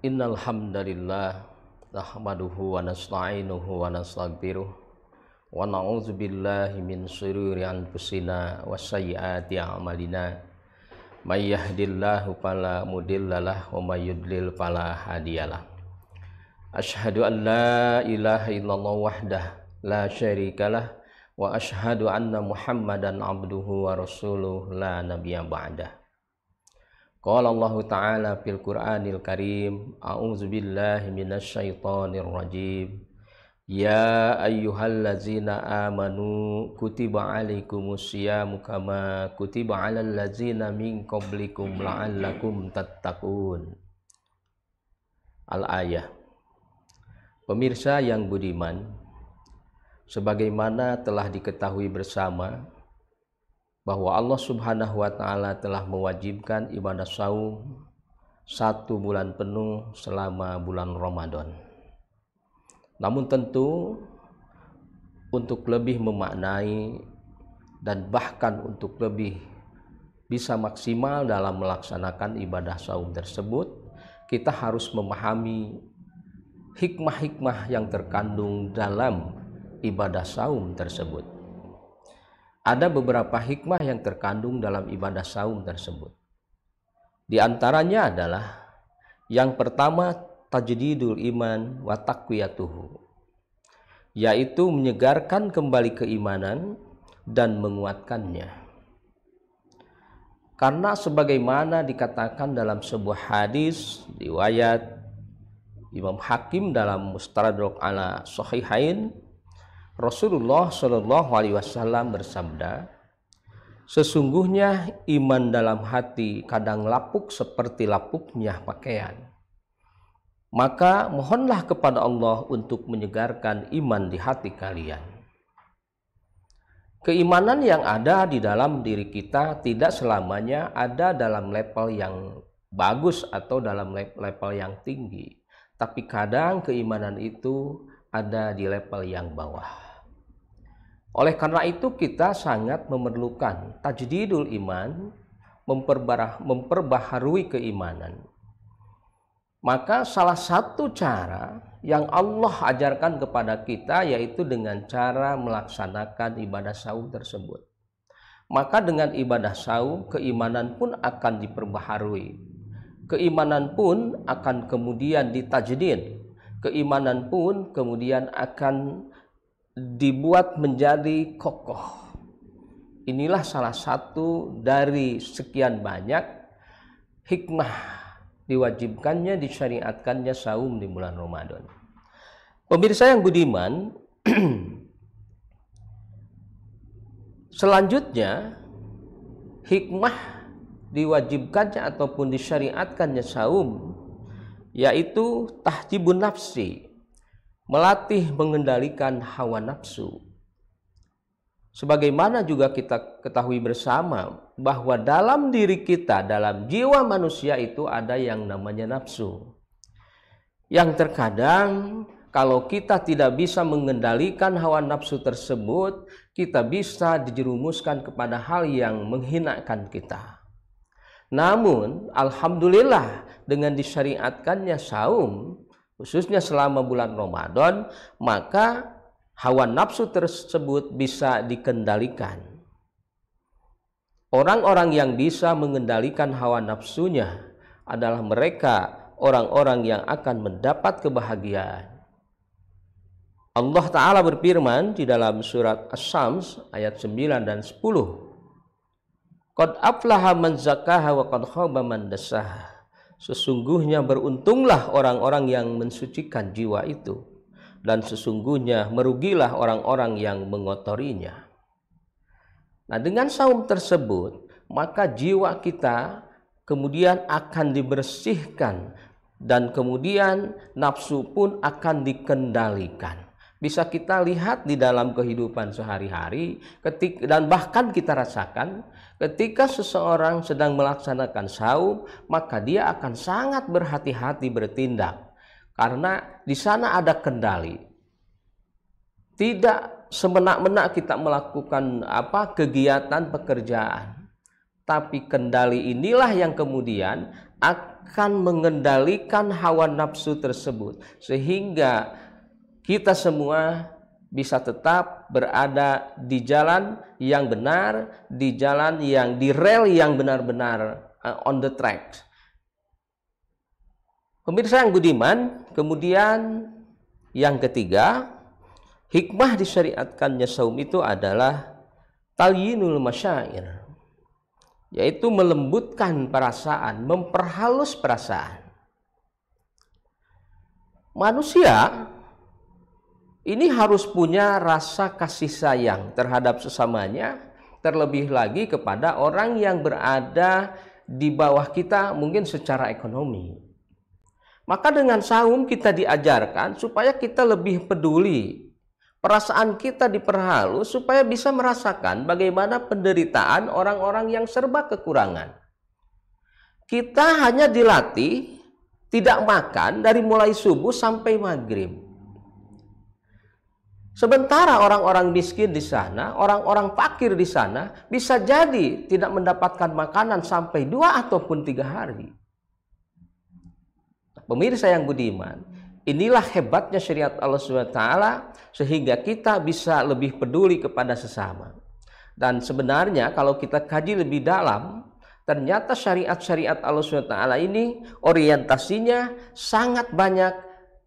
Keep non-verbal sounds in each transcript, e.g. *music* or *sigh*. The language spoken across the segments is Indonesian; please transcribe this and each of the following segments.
Innal hamdalillah nahmaduhu wa nasta'inuhu wa nastaghfiruh wa na'udzu billahi min syururi anfusina wa sayyiati a'malina may yahdillahu fala mudhillalah wa may yudlil fala hadiyalah Ashhadu an la ilaha illallah wahdah la syarikalah wa ashhadu anna Muhammadan abduhu wa rasuluh la nabiyya ba'dah Qala Allah Ta'ala fil Qur'anil Karim A'udzu billahi minasyaitonir rajim Ya ayyuhallazina amanu kutiba alaikumus syiyamu kama kutiba alal ladzina min qablikum la'allakum tattaqun Al ayah Pemirsa yang budiman sebagaimana telah diketahui bersama bahwa Allah Subhanahu wa taala telah mewajibkan ibadah saum satu bulan penuh selama bulan Ramadan. Namun tentu untuk lebih memaknai dan bahkan untuk lebih bisa maksimal dalam melaksanakan ibadah saum tersebut, kita harus memahami hikmah-hikmah yang terkandung dalam ibadah saum tersebut. Ada beberapa hikmah yang terkandung dalam ibadah saum tersebut. Di antaranya adalah yang pertama tajdidul iman wa taqwiyatuhu yaitu menyegarkan kembali keimanan dan menguatkannya. Karena sebagaimana dikatakan dalam sebuah hadis riwayat Imam Hakim dalam Mustadrak ala Sahihain Rasulullah Shallallahu Alaihi Wasallam bersabda, sesungguhnya iman dalam hati kadang lapuk seperti lapuknya pakaian. Maka mohonlah kepada Allah untuk menyegarkan iman di hati kalian. Keimanan yang ada di dalam diri kita tidak selamanya ada dalam level yang bagus atau dalam level yang tinggi, tapi kadang keimanan itu ada di level yang bawah. Oleh karena itu kita sangat memerlukan tajdidul iman, memperbarah, memperbaharui keimanan. Maka salah satu cara yang Allah ajarkan kepada kita yaitu dengan cara melaksanakan ibadah saum tersebut. Maka dengan ibadah saum keimanan pun akan diperbaharui. Keimanan pun akan kemudian ditajdid. Keimanan pun kemudian akan dibuat menjadi kokoh. Inilah salah satu dari sekian banyak hikmah diwajibkannya, disyariatkannya saum di bulan Ramadan. Pemirsa yang budiman, *clears throat* selanjutnya hikmah diwajibkannya ataupun disyariatkannya saum yaitu tahjibun nafsi melatih mengendalikan hawa nafsu. Sebagaimana juga kita ketahui bersama bahwa dalam diri kita, dalam jiwa manusia itu ada yang namanya nafsu. Yang terkadang kalau kita tidak bisa mengendalikan hawa nafsu tersebut, kita bisa dijerumuskan kepada hal yang menghinakan kita. Namun, alhamdulillah dengan disyariatkannya saum, khususnya selama bulan Ramadan, maka hawa nafsu tersebut bisa dikendalikan. Orang-orang yang bisa mengendalikan hawa nafsunya adalah mereka orang-orang yang akan mendapat kebahagiaan. Allah Ta'ala berfirman di dalam surat As-Sams ayat 9 dan 10. Qad aflaha man zakaha wa qad khaba man dasaha. Sesungguhnya beruntunglah orang-orang yang mensucikan jiwa itu dan sesungguhnya merugilah orang-orang yang mengotorinya. Nah, dengan saum tersebut, maka jiwa kita kemudian akan dibersihkan dan kemudian nafsu pun akan dikendalikan bisa kita lihat di dalam kehidupan sehari-hari ketika dan bahkan kita rasakan ketika seseorang sedang melaksanakan saum maka dia akan sangat berhati-hati bertindak karena di sana ada kendali tidak semena-mena kita melakukan apa kegiatan pekerjaan tapi kendali inilah yang kemudian akan mengendalikan hawa nafsu tersebut sehingga kita semua bisa tetap berada di jalan yang benar, di jalan yang di rel yang benar-benar uh, on the track. Pemirsa yang budiman, kemudian yang ketiga, hikmah disyariatkannya saum itu adalah talyinul masyair, yaitu melembutkan perasaan, memperhalus perasaan. Manusia ini harus punya rasa kasih sayang terhadap sesamanya, terlebih lagi kepada orang yang berada di bawah kita mungkin secara ekonomi. Maka dengan saum kita diajarkan supaya kita lebih peduli. Perasaan kita diperhalus supaya bisa merasakan bagaimana penderitaan orang-orang yang serba kekurangan. Kita hanya dilatih tidak makan dari mulai subuh sampai maghrib Sementara orang-orang miskin di sana, orang-orang fakir di sana bisa jadi tidak mendapatkan makanan sampai dua ataupun tiga hari. Pemirsa yang budiman, inilah hebatnya syariat Allah SWT sehingga kita bisa lebih peduli kepada sesama. Dan sebenarnya kalau kita kaji lebih dalam, ternyata syariat-syariat Allah SWT ini orientasinya sangat banyak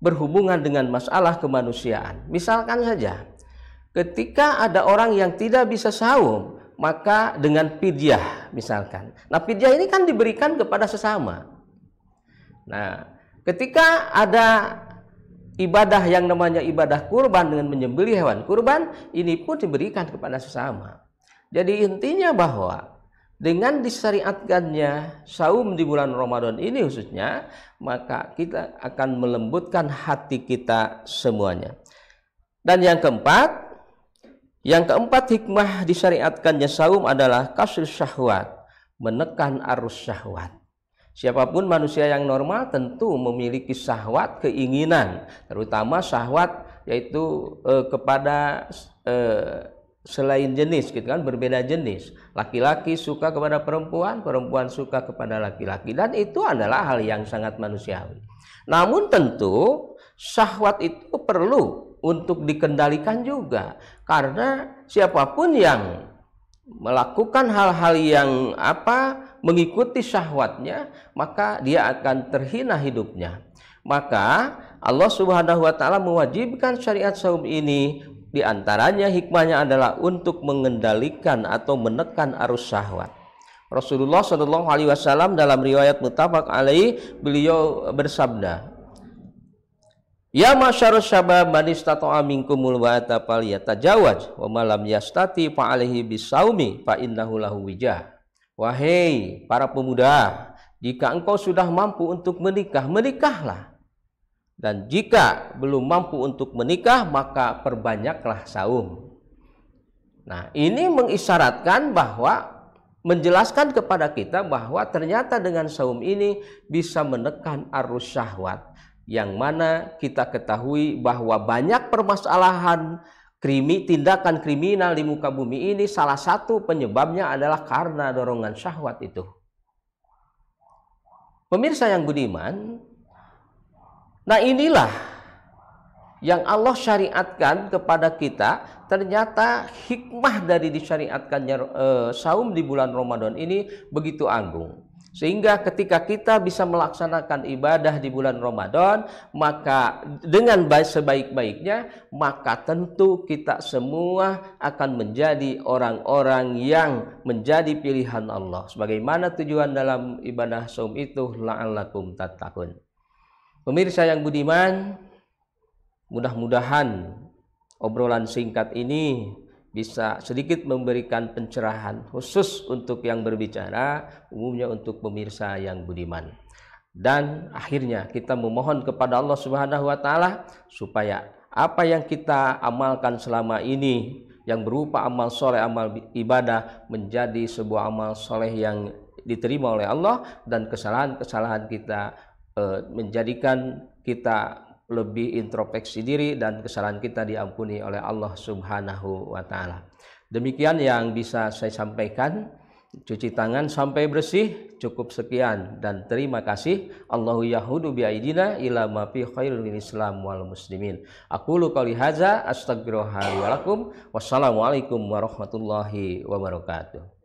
berhubungan dengan masalah kemanusiaan. Misalkan saja, ketika ada orang yang tidak bisa saum, maka dengan pidyah misalkan. Nah, pidyah ini kan diberikan kepada sesama. Nah, ketika ada ibadah yang namanya ibadah kurban dengan menyembelih hewan kurban, ini pun diberikan kepada sesama. Jadi intinya bahwa dengan disyariatkannya saum di bulan Ramadan ini khususnya maka kita akan melembutkan hati kita semuanya dan yang keempat yang keempat hikmah disyariatkannya saum adalah kasih syahwat menekan arus syahwat Siapapun manusia yang normal tentu memiliki syahwat keinginan, terutama syahwat yaitu eh, kepada eh, selain jenis gitu kan berbeda jenis laki-laki suka kepada perempuan perempuan suka kepada laki-laki dan itu adalah hal yang sangat manusiawi namun tentu syahwat itu perlu untuk dikendalikan juga karena siapapun yang melakukan hal-hal yang apa mengikuti syahwatnya maka dia akan terhina hidupnya maka Allah Subhanahu wa taala mewajibkan syariat saum ini di antaranya hikmahnya adalah untuk mengendalikan atau menekan arus syahwat. Rasulullah Shallallahu Alaihi Wasallam dalam riwayat mutafak alaih beliau bersabda, Ya masyar syabab man istata'a minkumul ba'ata falyatajawaj wa malam yastati fa alaihi bisaumi fa innahu lahu wijah. Wahai para pemuda, jika engkau sudah mampu untuk menikah, menikahlah. Dan jika belum mampu untuk menikah, maka perbanyaklah saum. Nah, ini mengisyaratkan bahwa menjelaskan kepada kita bahwa ternyata dengan saum ini bisa menekan arus syahwat yang mana kita ketahui bahwa banyak permasalahan krimi tindakan kriminal di muka bumi ini salah satu penyebabnya adalah karena dorongan syahwat itu. Pemirsa yang budiman, Nah inilah yang Allah syariatkan kepada kita ternyata hikmah dari disyariatkannya e, saum di bulan Ramadan ini begitu agung sehingga ketika kita bisa melaksanakan ibadah di bulan Ramadan maka dengan baik sebaik-baiknya maka tentu kita semua akan menjadi orang-orang yang menjadi pilihan Allah sebagaimana tujuan dalam ibadah saum itu la'allakum tattaqun Pemirsa yang budiman, mudah-mudahan obrolan singkat ini bisa sedikit memberikan pencerahan khusus untuk yang berbicara, umumnya untuk pemirsa yang budiman. Dan akhirnya kita memohon kepada Allah Subhanahu wa taala supaya apa yang kita amalkan selama ini yang berupa amal soleh, amal ibadah menjadi sebuah amal soleh yang diterima oleh Allah dan kesalahan-kesalahan kita Eh, menjadikan kita lebih introspeksi diri dan kesalahan kita diampuni oleh Allah Subhanahu wa taala. Demikian yang bisa saya sampaikan. Cuci tangan sampai bersih cukup sekian dan terima kasih Allahu yahudu bi aidina ila ma fi khairil islam wal muslimin. Aku lu qauli hadza astaghfirullahi wa lakum. Wassalamualaikum warahmatullahi wabarakatuh.